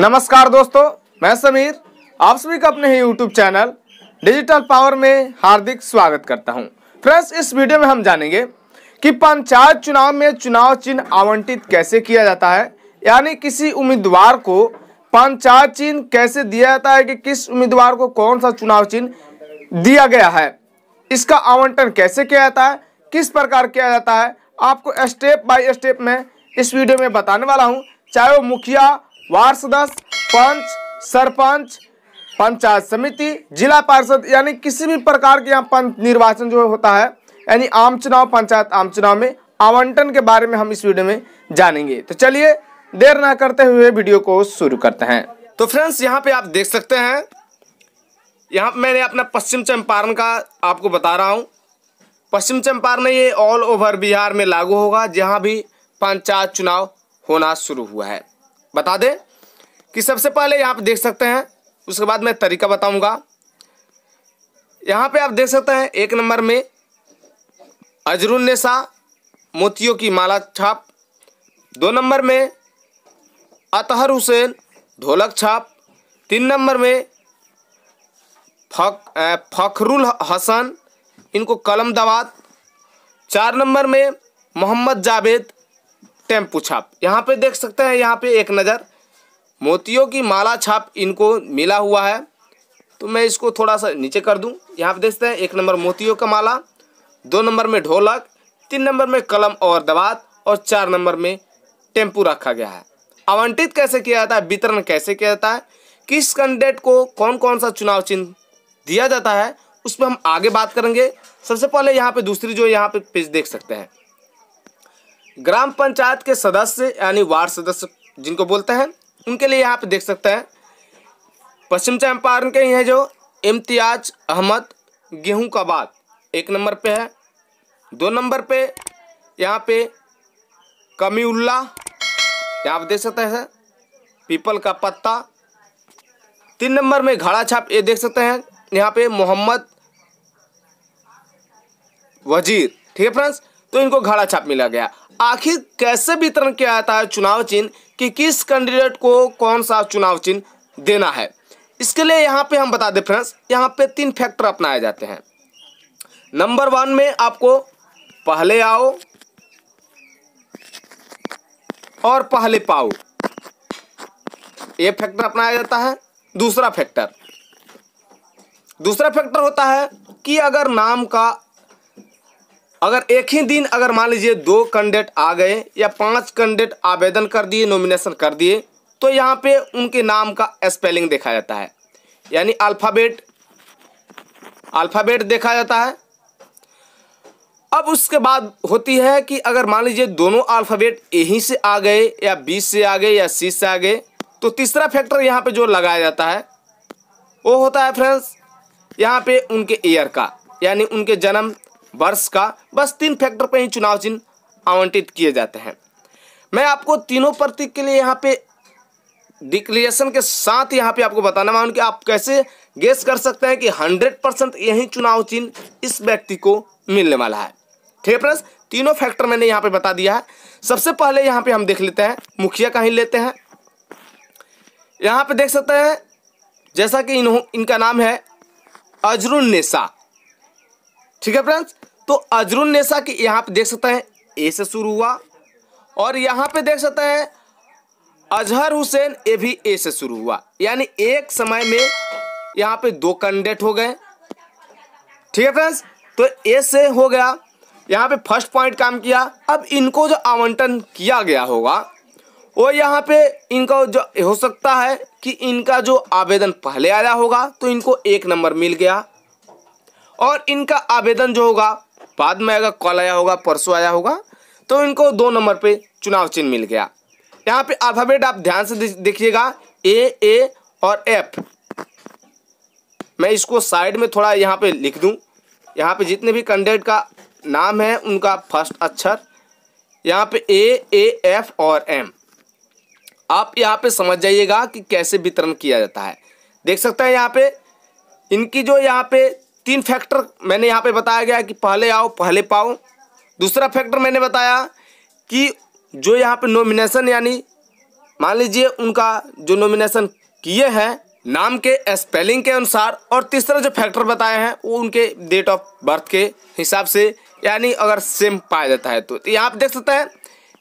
नमस्कार दोस्तों मैं समीर आप सभी का अपने ही यूट्यूब चैनल डिजिटल पावर में हार्दिक स्वागत करता हूं फ्रेंड्स इस वीडियो में हम जानेंगे कि पंचायत चुनाव में चुनाव चिन्ह आवंटित कैसे किया जाता है यानी किसी उम्मीदवार को पंचायत चिन्ह कैसे दिया जाता है कि किस उम्मीदवार को कौन सा चुनाव चिन्ह दिया गया है इसका आवंटन कैसे किया जाता है किस प्रकार किया जाता है आपको स्टेप बाय स्टेप में इस वीडियो में बताने वाला हूँ चाहे वो मुखिया वार्ड सदस्य पंच सरपंच पंचायत समिति जिला पार्षद यानी किसी भी प्रकार के यहाँ पंच निर्वाचन जो होता है यानी आम चुनाव पंचायत आम चुनाव में आवंटन के बारे में हम इस वीडियो में जानेंगे तो चलिए देर ना करते हुए वीडियो को शुरू करते हैं तो फ्रेंड्स यहाँ पे आप देख सकते हैं यहाँ मैंने अपना पश्चिम चंपारण का आपको बता रहा हूँ पश्चिम चंपारण ये ऑल ओवर बिहार में लागू होगा जहाँ भी पंचायत चुनाव होना शुरू हुआ है बता दें कि सबसे पहले यहाँ पर देख सकते हैं उसके बाद मैं तरीका बताऊँगा यहाँ पे आप देख सकते हैं एक नंबर में अजरुन्नेसा मोतियों की माला छाप दो नंबर में अतहर हुसैन ढोलक छाप तीन नंबर में फक फखरुल हसन इनको कलम दवात चार नंबर में मोहम्मद जावेद टेम्पू छाप यहाँ पे देख सकते हैं यहाँ पे एक नज़र मोतियों की माला छाप इनको मिला हुआ है तो मैं इसको थोड़ा सा नीचे कर दूँ यहाँ पे देखते हैं एक नंबर मोतियों का माला दो नंबर में ढोलक तीन नंबर में कलम और दवात और चार नंबर में टेम्पू रखा गया है आवंटित कैसे किया जाता है वितरण कैसे किया जाता है किस कैंडिडेट को कौन कौन सा चुनाव चिन्ह दिया जाता है उस पर हम आगे बात करेंगे सबसे पहले यहाँ पे दूसरी जो यहाँ पे पेज देख सकते हैं ग्राम पंचायत के सदस्य यानी वार्ड सदस्य जिनको बोलते हैं उनके लिए यहाँ पे देख सकते हैं पश्चिम चंपारण के हैं जो इम्तियाज अहमद गेहूं का बाग एक नंबर पे है दो नंबर पे यहाँ पे कमीउल्ला यहाँ पे देख सकते हैं पीपल का पत्ता तीन नंबर में घड़ा छाप ये देख सकते हैं यहाँ पे मोहम्मद वजीर ठीक है फ्रेंड्स तो इनको घड़ा छाप मिला गया आखिर कैसे वितरण किया जाता है चुनाव चिन्ह कि किस कैंडिडेट को कौन सा चुनाव चिन्ह देना है इसके लिए यहाँ पे हम बता दें फ्रेंड्स यहाँ पे तीन फैक्टर अपनाए जाते हैं नंबर वन में आपको पहले आओ और पहले पाओ ये फैक्टर अपनाया जाता है दूसरा फैक्टर दूसरा फैक्टर होता है कि अगर नाम का अगर एक ही दिन अगर मान लीजिए दो कैंडिडेट आ गए या पांच कैंडिडेट आवेदन कर दिए नॉमिनेशन कर दिए तो यहाँ पे उनके नाम का स्पेलिंग देखा जाता है यानी अल्फ़ाबेट अल्फ़ाबेट देखा जाता है अब उसके बाद होती है कि अगर मान लीजिए दोनों अल्फ़ाबेट यहीं से आ गए या बी से आ गए या सी से आ गए तो तीसरा फैक्टर यहाँ पे जो लगाया जाता है वो होता है फ्रेंड्स यहाँ पे उनके ईयर का यानी उनके जन्म वर्ष का बस तीन फैक्टर पर ही चुनाव चिन्ह आवंटित किए जाते हैं मैं आपको तीनों प्रतीक के लिए यहाँ पे डिक्लेरेशन के साथ यहाँ पे आपको बताना मांगू कि आप कैसे गेस कर सकते हैं कि 100 परसेंट यही चुनाव चिन्ह इस व्यक्ति को मिलने वाला है ठीक है फ्रेंड्स तीनों फैक्टर मैंने यहाँ पे बता दिया है सबसे पहले यहाँ पे हम देख लेते हैं मुखिया का ही लेते हैं यहाँ पे देख सकते हैं जैसा कि इन, इनका नाम है अजरुन नेसा ठीक है फ्रेंड्स तो अजरुन नेसा की यहाँ पे देख सकते हैं ए से शुरू हुआ और यहाँ पे देख सकते हैं अजहर हुसैन ये भी ए से शुरू हुआ यानी एक समय में यहाँ पे दो कैंडिडेट हो गए ठीक है फ्रेंड्स तो ए से हो गया यहाँ पे फर्स्ट पॉइंट काम किया अब इनको जो आवंटन किया गया होगा वो यहाँ पे इनका जो हो सकता है कि इनका जो आवेदन पहले आया होगा तो इनको एक नंबर मिल गया और इनका आवेदन जो होगा बाद में अगर कल आया होगा परसों आया होगा तो इनको दो नंबर पे चुनाव चिन्ह मिल गया यहाँ पे अल्फ़ाबेट आप ध्यान से देखिएगा ए ए और एफ मैं इसको साइड में थोड़ा यहाँ पे लिख दूँ यहाँ पे जितने भी कैंडिडेट का नाम है उनका फर्स्ट अक्षर यहाँ पे ए ए एफ और एम आप यहाँ पे समझ जाइएगा कि कैसे वितरण किया जाता है देख सकते हैं यहाँ पे इनकी जो यहाँ पे तीन फैक्टर मैंने यहाँ पे बताया गया कि पहले आओ पहले पाओ दूसरा फैक्टर मैंने बताया कि जो यहाँ पे नॉमिनेशन यानी मान लीजिए उनका जो नॉमिनेशन किए हैं नाम के स्पेलिंग के अनुसार और तीसरा जो फैक्टर बताए हैं वो उनके डेट ऑफ बर्थ के हिसाब से यानी अगर सेम पाया जाता है तो, तो यहाँ पर देख सकते हैं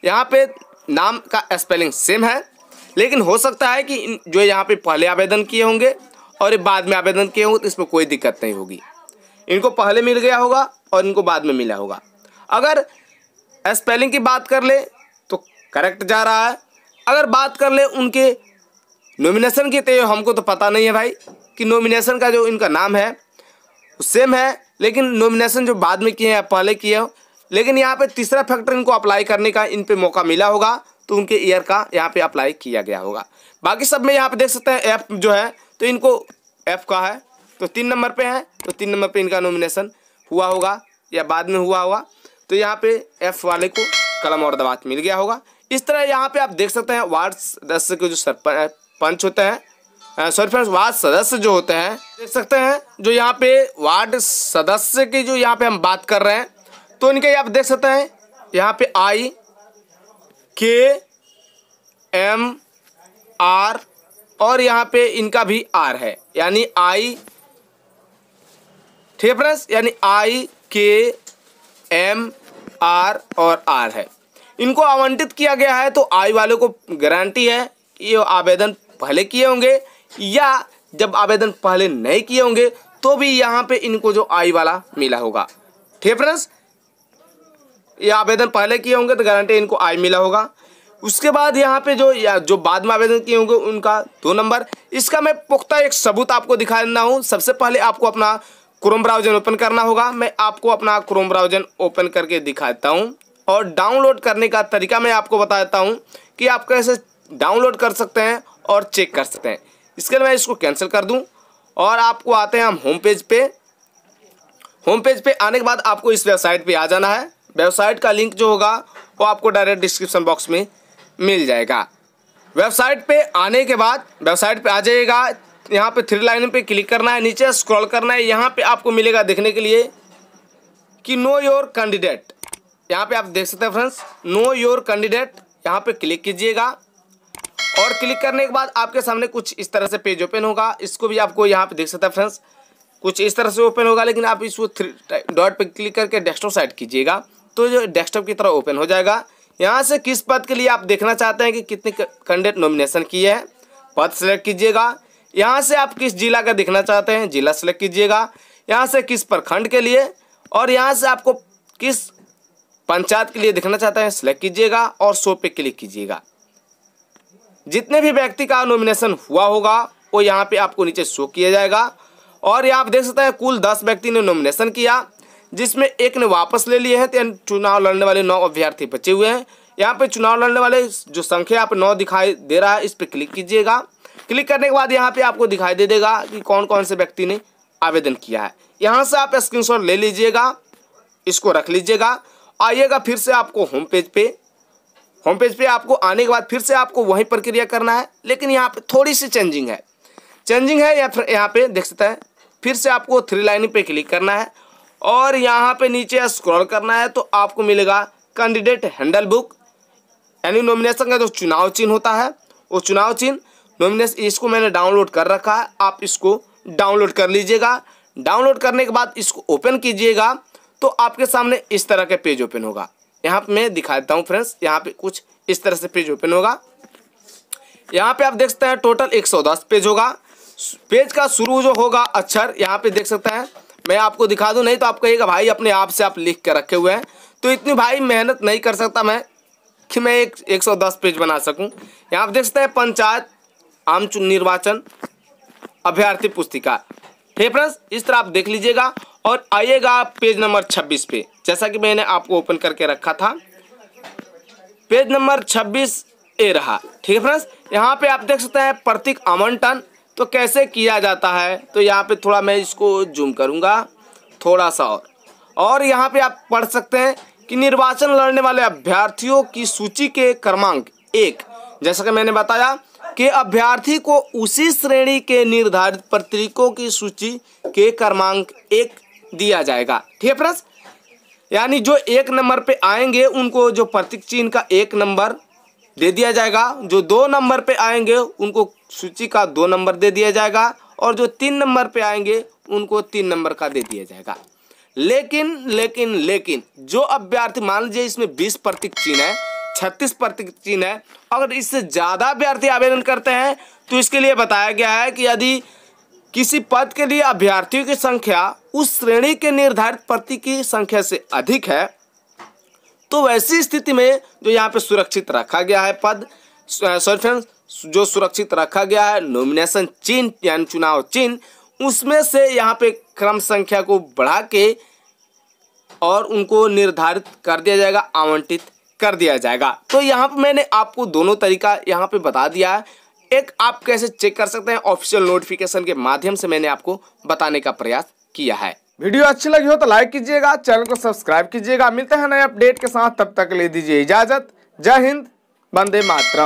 यहाँ पर नाम का स्पेलिंग सेम है लेकिन हो सकता है कि जो यहाँ पे पहले आवेदन किए होंगे और ये बाद में आवेदन किए होंगे तो इसमें कोई दिक्कत नहीं होगी इनको पहले मिल गया होगा और इनको बाद में मिला होगा अगर स्पेलिंग की बात कर ले तो करेक्ट जा रहा है अगर बात कर ले उनके नोमिनेशन की तो हमको तो पता नहीं है भाई कि नॉमिनेशन का जो इनका नाम है सेम है लेकिन नोमिनेशन जो बाद में किए हैं पहले किए हो लेकिन यहाँ पे तीसरा फैक्टर इनको अप्लाई करने का इन पर मौका मिला होगा तो उनके ईयर का यहाँ पे अप्लाई किया गया होगा बाकी सब में यहाँ पे देख सकते हैं एफ जो है तो इनको एफ का है तो तीन नंबर पे हैं तो तीन नंबर पे इनका नॉमिनेशन हुआ होगा या बाद में हुआ होगा तो यहाँ पे एफ वाले को कलम और दवात मिल गया होगा इस तरह यहाँ पे आप देख सकते हैं वार्ड सदस्य के जो सरपंच होते हैं सॉरी फ्रेंड्स वार्ड सदस्य जो होते हैं देख सकते हैं जो यहाँ पे वार्ड सदस्य की जो यहाँ पे हम बात कर रहे हैं तो इनके आप देख सकते हैं यहाँ पे आई के एम आर और यहाँ पे इनका भी आर है यानी आई ठीक है फ्रेंड्स यानी आई के एम आर और आर है इनको आवंटित किया गया है तो आई वाले को गारंटी है ये आवेदन पहले किए होंगे या जब आवेदन पहले नहीं किए होंगे तो भी यहाँ पे इनको जो आई वाला मिला होगा ठीक है फ्रेंड्स ये आवेदन पहले किए होंगे तो गारंटी इनको आई मिला होगा उसके बाद यहाँ पे जो या जो बाद में आवेदन किए होंगे उनका दो नंबर इसका मैं पुख्ता एक सबूत आपको दिखा देना हूँ सबसे पहले आपको अपना क्रोम ब्राउजर ओपन करना होगा मैं आपको अपना क्रोम ब्राउजर ओपन करके दिखाता हूँ और डाउनलोड करने का तरीका मैं आपको बता देता हूँ कि आप कैसे डाउनलोड कर सकते हैं और चेक कर सकते हैं इसके लिए मैं इसको कैंसिल कर दूँ और आपको आते हैं हम होम पेज पे होम पेज पे आने के बाद आपको इस वेबसाइट पे आ जाना है वेबसाइट का लिंक जो होगा वो आपको डायरेक्ट डिस्क्रिप्शन बॉक्स में मिल जाएगा वेबसाइट पे आने के बाद वेबसाइट पे आ जाइएगा यहाँ पे थ्री लाइन पे क्लिक करना है नीचे स्क्रॉल करना है यहाँ पे आपको मिलेगा देखने के लिए कि नो योर कैंडिडेट यहाँ पे आप देख सकते हैं फ्रेंड्स नो योर कैंडिडेट यहाँ पे क्लिक कीजिएगा और क्लिक करने के बाद आपके सामने कुछ इस तरह से पेज ओपन होगा इसको भी आपको यहाँ पे देख सकते हैं फ्रेंड्स कुछ इस तरह से ओपन होगा लेकिन आप इसको थ्री डॉट पर क्लिक करके डेस्कटॉप साइड कीजिएगा तो जो डेस्कटॉप की तरह ओपन हो जाएगा यहाँ से किस पद के लिए आप देखना चाहते हैं कि कितने कैंडिडेट नॉमिनेशन किए हैं पद सेलेक्ट कीजिएगा यहाँ से आप किस जिला का देखना चाहते हैं जिला सेलेक्ट कीजिएगा यहाँ से किस प्रखंड के लिए और यहाँ से आपको किस पंचायत के लिए देखना चाहते हैं सेलेक्ट कीजिएगा और शो पे क्लिक कीजिएगा जितने भी व्यक्ति का नॉमिनेशन हुआ होगा वो यहाँ पे आपको नीचे शो किया जाएगा और यहाँ आप देख सकते हैं कुल दस व्यक्ति ने नॉमिनेशन किया जिसमें एक ने वापस ले लिए हैं तो चुनाव लड़ने वाले नौ अभ्यर्थी बचे हुए हैं यहाँ पे चुनाव लड़ने वाले जो संख्या आप नौ दिखाई दे रहा है इस पर क्लिक कीजिएगा क्लिक करने के बाद यहाँ पे आपको दिखाई दे देगा कि कौन कौन से व्यक्ति ने आवेदन किया है यहाँ से आप स्क्रीनशॉट ले लीजिएगा इसको रख लीजिएगा आइएगा फिर से आपको होम पेज पे होम पेज पे आपको आने के बाद फिर से आपको वही प्रक्रिया करना है लेकिन यहाँ पे थोड़ी सी चेंजिंग है चेंजिंग है या फिर यहाँ पे देख सकते हैं फिर से आपको थ्री लाइन पे क्लिक करना है और यहाँ पे नीचे स्क्रॉल करना है तो आपको मिलेगा कैंडिडेट हैंडल बुक यानी नॉमिनेशन का जो चुनाव चिन्ह होता है वो चुनाव चिन्ह डोमिनेस इसको मैंने डाउनलोड कर रखा है आप इसको डाउनलोड कर लीजिएगा डाउनलोड करने के बाद इसको ओपन कीजिएगा तो आपके सामने इस तरह के पेज ओपन होगा यहाँ पे मैं दिखा देता हूँ फ्रेंड्स यहाँ पे कुछ इस तरह से पेज ओपन होगा यहाँ पे आप देख सकते हैं टोटल दस पेज होगा पेज का शुरू जो होगा अक्षर यहाँ पे देख सकते हैं मैं आपको दिखा दूँ नहीं तो आप कहिएगा भाई अपने आप से आप लिख के रखे हुए हैं तो इतनी भाई मेहनत नहीं कर सकता मैं कि मैं एक 110 पेज बना सकूँ यहाँ आप देख सकते हैं पंचायत आम निर्वाचन अभ्यर्थी पुस्तिका हे फ्रेंड्स इस तरह आप देख लीजिएगा और आइएगा पेज नंबर 26 पे जैसा कि मैंने आपको ओपन करके रखा था पेज नंबर 26 ए रहा ठीक है फ्रेंड्स यहाँ पे आप देख सकते हैं प्रतीक आवंटन तो कैसे किया जाता है तो यहाँ पे थोड़ा मैं इसको जूम करूँगा थोड़ा सा और और यहाँ पे आप पढ़ सकते हैं कि निर्वाचन लड़ने वाले अभ्यर्थियों की सूची के क्रमांक एक जैसा कि मैंने बताया के अभ्यर्थी को उसी श्रेणी के निर्धारित पत्रिकों की सूची के क्रमांक एक दिया जाएगा ठीक है प्रश्न यानी जो एक नंबर पे आएंगे उनको जो प्रतीक चिन्ह का एक नंबर दे दिया जाएगा जो दो नंबर पे आएंगे उनको सूची का दो नंबर दे दिया जाएगा और जो तीन नंबर पे आएंगे उनको तीन नंबर का दे दिया जाएगा लेकिन लेकिन लेकिन जो अभ्यर्थी मान लीजिए इसमें बीस प्रतीक चिन्ह है छत्तीस चिन्ह है अगर इससे ज़्यादा अभ्यर्थी आवेदन करते हैं तो इसके लिए बताया गया है कि यदि किसी पद के लिए अभ्यर्थियों की संख्या उस श्रेणी के निर्धारित प्रति की संख्या से अधिक है तो वैसी स्थिति में जो यहाँ पे सुरक्षित रखा गया है पद सॉरी फ्रेंड्स जो सुरक्षित रखा गया है नॉमिनेशन चिन्ह यानी चुनाव चिन्ह उसमें से यहाँ पे क्रम संख्या को बढ़ा के और उनको निर्धारित कर दिया जाएगा आवंटित कर दिया जाएगा तो यहाँ पर मैंने आपको दोनों तरीका यहाँ पर बता दिया है एक आप कैसे चेक कर सकते हैं ऑफिशियल नोटिफिकेशन के माध्यम से मैंने आपको बताने का प्रयास किया है वीडियो अच्छी लगी हो तो लाइक कीजिएगा चैनल को सब्सक्राइब कीजिएगा मिलते हैं नए अपडेट के साथ तब तक ले दीजिए इजाजत जय हिंद बंदे मातरम